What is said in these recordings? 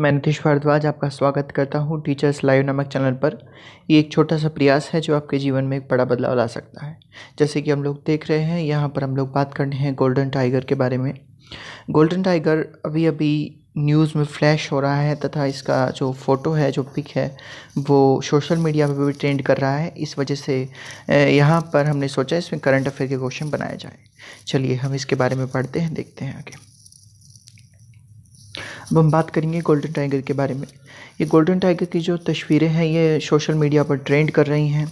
मैं नीतीश भारद्वाज आपका स्वागत करता हूँ टीचर्स लाइव नामक चैनल पर ये एक छोटा सा प्रयास है जो आपके जीवन में एक बड़ा बदलाव ला सकता है जैसे कि हम लोग देख रहे हैं यहाँ पर हम लोग बात करने हैं गोल्डन टाइगर के बारे में गोल्डन टाइगर अभी अभी न्यूज़ में फ्लैश हो रहा है तथा इसका जो फ़ोटो है जो पिक है वो सोशल मीडिया पर भी ट्रेंड कर रहा है इस वजह से यहाँ पर हमने सोचा इसमें करंट अफेयर के क्वेश्चन बनाए जाए चलिए हम इसके बारे में पढ़ते हैं देखते हैं आगे अब हम बात करेंगे गोल्डन टाइगर के बारे में ये गोल्डन टाइगर की जो तस्वीरें हैं ये सोशल मीडिया पर ट्रेंड कर रही हैं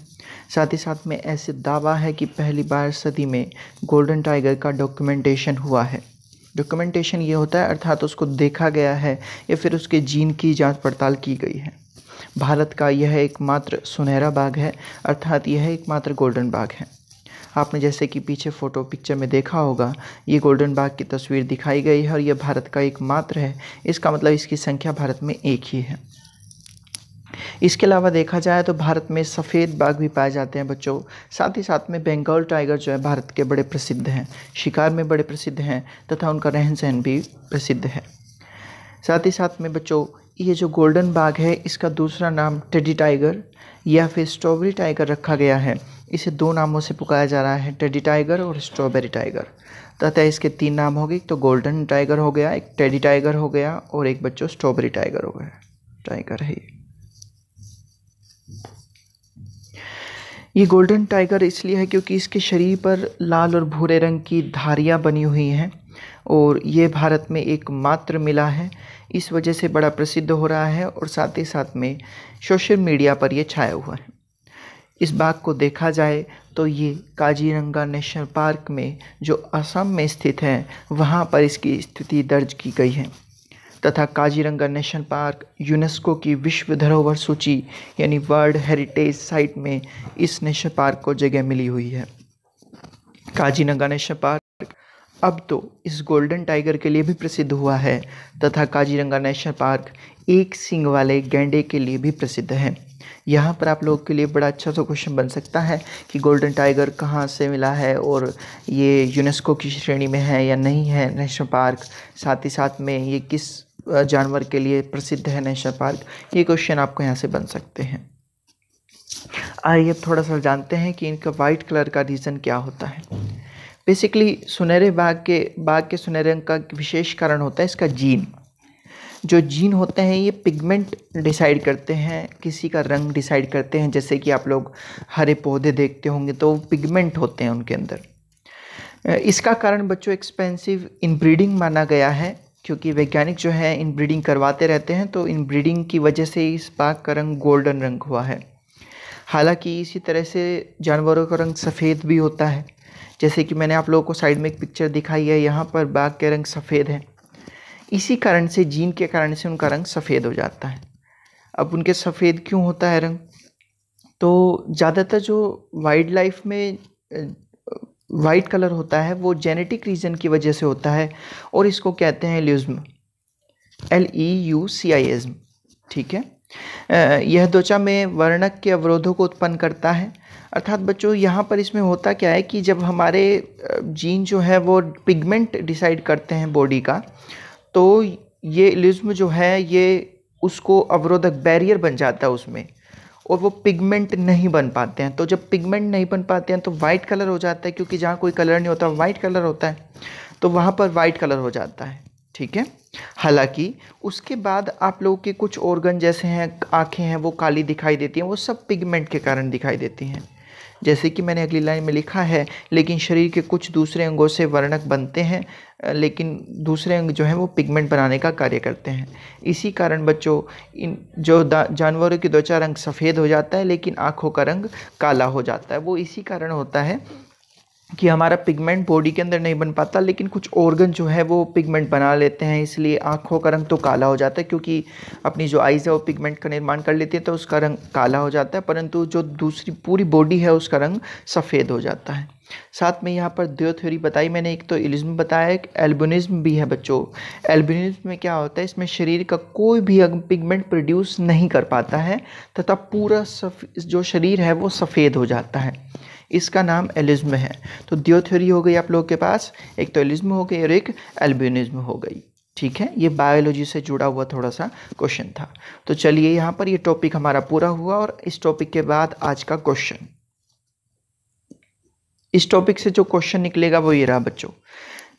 साथ ही साथ में ऐसे दावा है कि पहली बार सदी में गोल्डन टाइगर का डॉक्यूमेंटेशन हुआ है डॉक्यूमेंटेशन ये होता है अर्थात उसको देखा गया है या फिर उसके जीन की जांच पड़ताल की गई है भारत का यह एकमात्र सुनहरा बाघ है अर्थात यह एकमात्र गोल्डन बाघ है आपने जैसे कि पीछे फ़ोटो पिक्चर में देखा होगा ये गोल्डन बाग की तस्वीर दिखाई गई है और यह भारत का एकमात्र है इसका मतलब इसकी संख्या भारत में एक ही है इसके अलावा देखा जाए तो भारत में सफ़ेद बाघ भी पाए जाते हैं बच्चों साथ ही साथ में बंगाल टाइगर जो है भारत के बड़े प्रसिद्ध हैं शिकार में बड़े प्रसिद्ध हैं तथा उनका रहन सहन भी प्रसिद्ध है साथ ही साथ में बच्चों ये जो गोल्डन बाघ है इसका दूसरा नाम टेडी टाइगर या फिर स्ट्रॉबेरी टाइगर रखा गया है इसे दो नामों से पुकारा जा रहा है टेडी टाइगर और स्ट्रॉबेरी टाइगर तथा इसके तीन नाम हो गए तो गोल्डन टाइगर हो गया एक टेडी टाइगर हो गया और एक बच्चों स्ट्रॉबेरी टाइगर हो गया टाइगर है ये गोल्डन टाइगर इसलिए है क्योंकि इसके शरीर पर लाल और भूरे रंग की धारियाँ बनी हुई हैं और ये भारत में एकमात्र मिला है इस वजह से बड़ा प्रसिद्ध हो रहा है और साथ ही साथ में सोशल मीडिया पर यह छाया हुआ है इस बात को देखा जाए तो ये काजीरंगा नेशनल पार्क में जो असम में स्थित है वहाँ पर इसकी स्थिति दर्ज की गई है तथा काजीरंगा नेशनल पार्क यूनेस्को की विश्व धरोहर सूची यानी वर्ल्ड हेरिटेज साइट में इस नेशनल पार्क को जगह मिली हुई है काजीरंगा नेशनल पार्क अब तो इस गोल्डन टाइगर के लिए भी प्रसिद्ध हुआ है तथा काजीरंगा नेशनल पार्क एक सिंग वाले गेंडे के लिए भी प्रसिद्ध है यहाँ पर आप लोगों के लिए बड़ा अच्छा सा क्वेश्चन बन सकता है कि गोल्डन टाइगर कहाँ से मिला है और ये यूनेस्को की श्रेणी में है या नहीं है नेशनल पार्क साथ ही साथ में ये किस जानवर के लिए प्रसिद्ध है नेशनल पार्क ये क्वेश्चन आपको यहाँ से बन सकते हैं आइए अब थोड़ा सा जानते हैं कि इनका वाइट कलर का रीज़न क्या होता है बेसिकली सुनहरे बाघ के बाघ के सुनहरे रंग का विशेष कारण होता है इसका जीन जो जीन होते हैं ये पिगमेंट डिसाइड करते हैं किसी का रंग डिसाइड करते हैं जैसे कि आप लोग हरे पौधे देखते होंगे तो पिगमेंट होते हैं उनके अंदर इसका कारण बच्चों एक्सपेंसिव इनब्रीडिंग माना गया है क्योंकि वैज्ञानिक जो है इनब्रीडिंग करवाते रहते हैं तो इनब्रीडिंग की वजह से इस बाघ का रंग गोल्डन रंग हुआ है हालांकि इसी तरह से जानवरों का रंग सफ़ेद भी होता है जैसे कि मैंने आप लोगों को साइड में एक पिक्चर दिखाई है यहाँ पर बाघ के रंग सफ़ेद हैं इसी कारण से जीन के कारण से उनका रंग सफ़ेद हो जाता है अब उनके सफ़ेद क्यों होता है रंग तो ज़्यादातर जो वाइल्ड लाइफ में वाइट कलर होता है वो जेनेटिक रीज़न की वजह से होता है और इसको कहते हैं एल्यूज़म एल ई यू सी आई एज्म ठीक है यह त्वचा में वर्णक के अवरोधों को उत्पन्न करता है अर्थात बच्चों यहाँ पर इसमें होता क्या है कि जब हमारे जीन जो है वो पिगमेंट डिसाइड करते हैं बॉडी का तो ये लिज्म जो है ये उसको अवरोधक बैरियर बन जाता है उसमें और वो पिगमेंट नहीं बन पाते हैं तो जब पिगमेंट नहीं बन पाते हैं तो वाइट कलर हो जाता है क्योंकि जहाँ कोई कलर नहीं होता वाइट कलर होता है तो वहाँ पर वाइट कलर हो जाता है ठीक है हालांकि उसके बाद आप लोगों के कुछ ऑर्गन जैसे हैं आँखें हैं वो काली दिखाई देती हैं वो सब पिगमेंट के कारण दिखाई देती हैं जैसे कि मैंने अगली लाइन में लिखा है लेकिन शरीर के कुछ दूसरे अंगों से वर्णक बनते हैं लेकिन दूसरे अंग जो हैं वो पिगमेंट बनाने का कार्य करते हैं इसी कारण बच्चों इन जो जानवरों के दो चार अंग सफ़ेद हो जाता है लेकिन आँखों का रंग काला हो जाता है वो इसी कारण होता है कि हमारा पिगमेंट बॉडी के अंदर नहीं बन पाता लेकिन कुछ ऑर्गन जो है वो पिगमेंट बना लेते हैं इसलिए आँखों का रंग तो काला हो जाता है क्योंकि अपनी जो आइज़ है वो पिगमेंट का निर्माण कर लेती है तो उसका रंग काला हो जाता है परंतु जो दूसरी पूरी बॉडी है उसका रंग सफ़ेद हो जाता है साथ में यहाँ पर दो थ्योरी बताई मैंने एक तो इलिज्म बताया एक एल्बुनिज्म भी है बच्चों एल्बुनिज्म में क्या होता है इसमें शरीर का कोई भी पिगमेंट प्रोड्यूस नहीं कर पाता है तथा पूरा सफ जो शरीर है वो सफ़ेद हो जाता है इसका नाम एलिज्म है तो दियो थ्योरी हो गई आप लोग के पास एक तो एलिज्म हो गई और एक एल्बिनिज्म हो गई ठीक है ये बायोलॉजी से जुड़ा हुआ थोड़ा सा क्वेश्चन था तो चलिए यहाँ पर ये टॉपिक हमारा पूरा हुआ और इस टॉपिक के बाद आज का क्वेश्चन इस टॉपिक से जो क्वेश्चन निकलेगा वो ये रहा बच्चों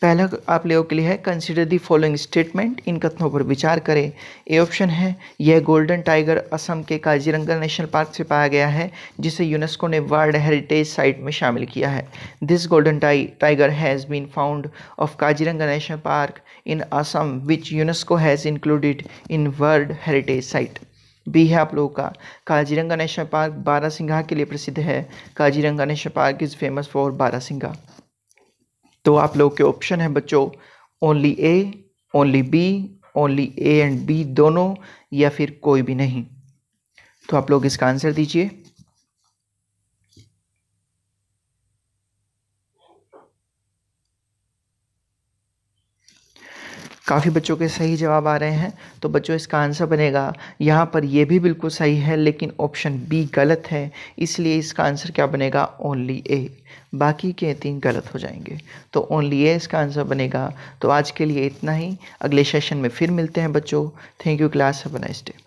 पहला आप लोगों के लिए है कंसिडर दी फॉलोइंग स्टेटमेंट इन कथनों पर विचार करें ए ऑप्शन है यह गोल्डन टाइगर असम के काजीरंगा नेशनल पार्क से पाया गया है जिसे यूनेस्को ने वर्ल्ड हेरिटेज साइट में शामिल किया है this golden tiger has been found of Kaziranga national park in Assam which UNESCO has included in world heritage site B है आप लोगों का काजीरंगा नेशनल पार्क बारा सिंघा के लिए प्रसिद्ध है Kaziranga national park is famous for barasingha तो आप लोग के ऑप्शन है बच्चों only A only B only A and B दोनों या फिर कोई भी नहीं तो आप लोग इसका आंसर दीजिए काफ़ी बच्चों के सही जवाब आ रहे हैं तो बच्चों इसका आंसर बनेगा यहाँ पर यह भी बिल्कुल सही है लेकिन ऑप्शन बी गलत है इसलिए इसका आंसर क्या बनेगा ओनली ए बाकी के तीन गलत हो जाएंगे तो ओनली ए इसका आंसर बनेगा तो आज के लिए इतना ही अगले सेशन में फिर मिलते हैं बच्चों थैंक यू क्लास है नाइस डे